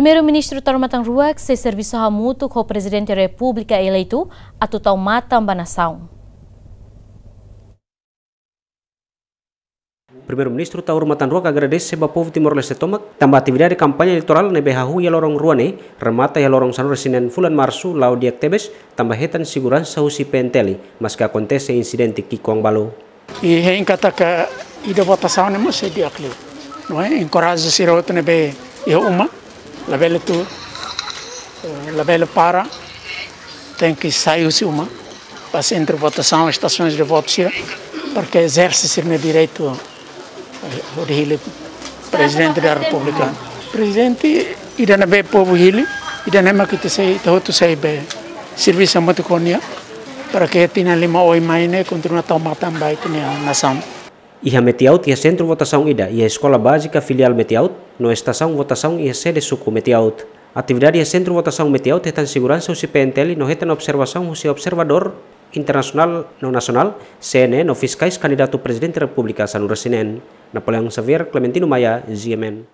Primeiro-Ministro Tarmatang Ruak se serviço hamuto com o Presidente da República eleito a total mata nação. Primeiro-Ministro Taur Matanruak agradece ao povo Timor-Leste Tomak tambah atividade de campanha eleitoral na BHU e Lorong Ruane, remata e Lorong Sanur sinan Fulan Marsu, Lau Diak Tebes, tambah retan segurança sausi penteli, mas que acontece incidente que com Balu. E reencata que ida votação não se diacliu, não é? Encoraja-se a outra na BHU uma, labelo é eh, labelo para, tem que sair-se uma, para entre votação, estações de voto, porque exerce-se no direito eh, do presidente da República. Presidente, ida na bem povo Hili, ida na que sei, todo outro sei bem, serviço é muito conia, para que tenha lima oi mais, né, continua a tomar também a nação a Metiaut e a Centro Votação Ida e a Escola Básica Filial Metiaut, no Estação Votação e a Sede Suco Metiaut. Atividade e a Centro Votação Metiaut está em segurança o CPNTL no reta na observação o observador internacional no nacional, CNN, no fiscais candidato presidente da República Sanurasinen, Napoleão Xavier Clementino Maia, GMN.